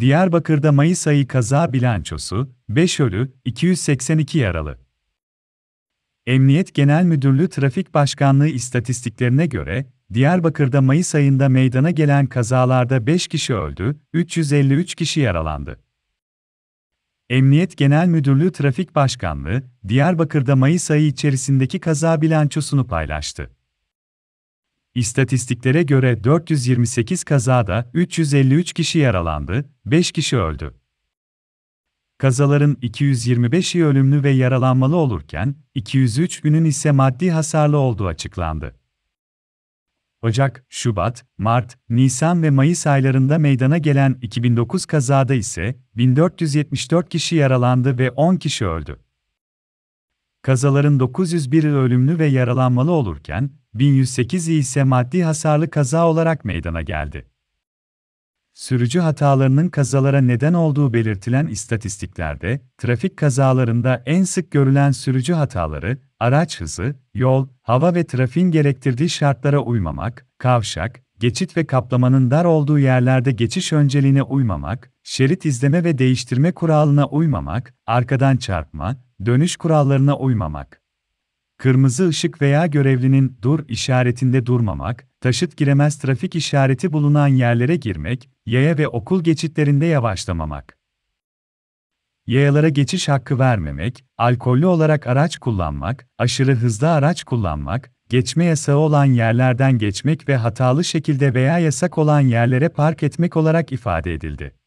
Diyarbakır'da Mayıs ayı kaza bilançosu, 5 ölü, 282 yaralı. Emniyet Genel Müdürlüğü Trafik Başkanlığı istatistiklerine göre, Diyarbakır'da Mayıs ayında meydana gelen kazalarda 5 kişi öldü, 353 kişi yaralandı. Emniyet Genel Müdürlüğü Trafik Başkanlığı, Diyarbakır'da Mayıs ayı içerisindeki kaza bilançosunu paylaştı. İstatistiklere göre 428 kazada 353 kişi yaralandı, 5 kişi öldü. Kazaların 225'i ölümlü ve yaralanmalı olurken, 203 günün ise maddi hasarlı olduğu açıklandı. Ocak, Şubat, Mart, Nisan ve Mayıs aylarında meydana gelen 2009 kazada ise 1474 kişi yaralandı ve 10 kişi öldü kazaların 901'i ölümlü ve yaralanmalı olurken, 1108 ise maddi hasarlı kaza olarak meydana geldi. Sürücü hatalarının kazalara neden olduğu belirtilen istatistiklerde, trafik kazalarında en sık görülen sürücü hataları, araç hızı, yol, hava ve trafiğin gerektirdiği şartlara uymamak, kavşak, geçit ve kaplamanın dar olduğu yerlerde geçiş önceliğine uymamak, şerit izleme ve değiştirme kuralına uymamak, arkadan çarpma, Dönüş kurallarına uymamak. Kırmızı ışık veya görevlinin dur işaretinde durmamak, taşıt giremez trafik işareti bulunan yerlere girmek, yaya ve okul geçitlerinde yavaşlamamak. Yayalara geçiş hakkı vermemek, alkollü olarak araç kullanmak, aşırı hızlı araç kullanmak, geçme yasağı olan yerlerden geçmek ve hatalı şekilde veya yasak olan yerlere park etmek olarak ifade edildi.